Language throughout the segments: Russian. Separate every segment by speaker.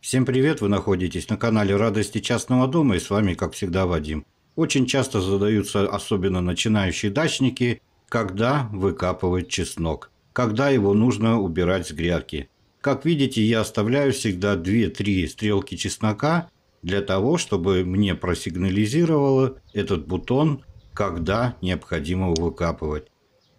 Speaker 1: Всем привет, вы находитесь на канале Радости частного дома и с вами, как всегда, Вадим. Очень часто задаются, особенно начинающие дачники, когда выкапывать чеснок, когда его нужно убирать с грядки. Как видите, я оставляю всегда 2-3 стрелки чеснока для того, чтобы мне просигнализировало этот бутон, когда необходимо выкапывать.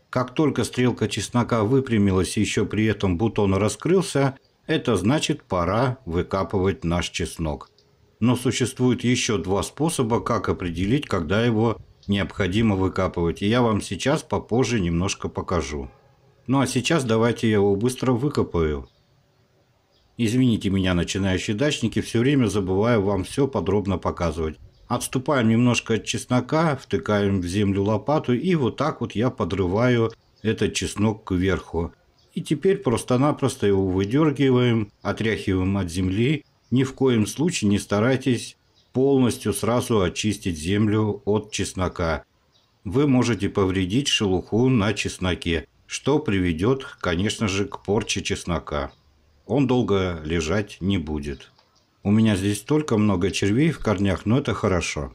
Speaker 1: Как только стрелка чеснока выпрямилась и еще при этом бутон раскрылся – это значит, пора выкапывать наш чеснок. Но существует еще два способа, как определить, когда его необходимо выкапывать. И я вам сейчас попозже немножко покажу. Ну а сейчас давайте я его быстро выкопаю. Извините меня, начинающие дачники, все время забываю вам все подробно показывать. Отступаем немножко от чеснока, втыкаем в землю лопату и вот так вот я подрываю этот чеснок кверху и теперь просто-напросто его выдергиваем, отряхиваем от земли. Ни в коем случае не старайтесь полностью сразу очистить землю от чеснока. Вы можете повредить шелуху на чесноке, что приведет, конечно же, к порче чеснока. Он долго лежать не будет. У меня здесь только много червей в корнях, но это хорошо.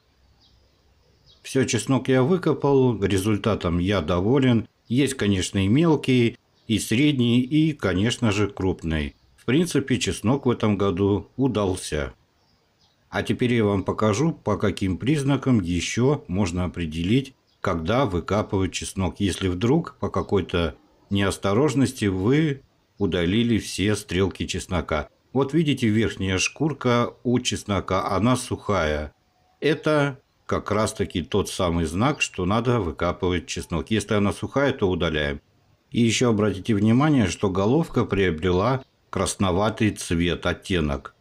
Speaker 1: Все, чеснок я выкопал, результатом я доволен. Есть, конечно, и мелкие, и средний, и, конечно же, крупный. В принципе, чеснок в этом году удался. А теперь я вам покажу, по каким признакам еще можно определить, когда выкапывать чеснок, если вдруг по какой-то неосторожности вы удалили все стрелки чеснока. Вот видите, верхняя шкурка у чеснока, она сухая. Это как раз таки тот самый знак, что надо выкапывать чеснок. Если она сухая, то удаляем. И еще обратите внимание, что головка приобрела красноватый цвет, оттенок.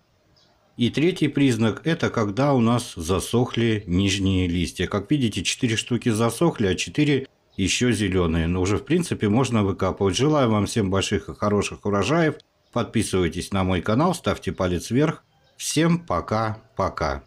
Speaker 1: И третий признак – это когда у нас засохли нижние листья. Как видите, 4 штуки засохли, а 4 еще зеленые. Но ну, уже, в принципе, можно выкапывать. Желаю вам всем больших и хороших урожаев. Подписывайтесь на мой канал, ставьте палец вверх. Всем пока-пока.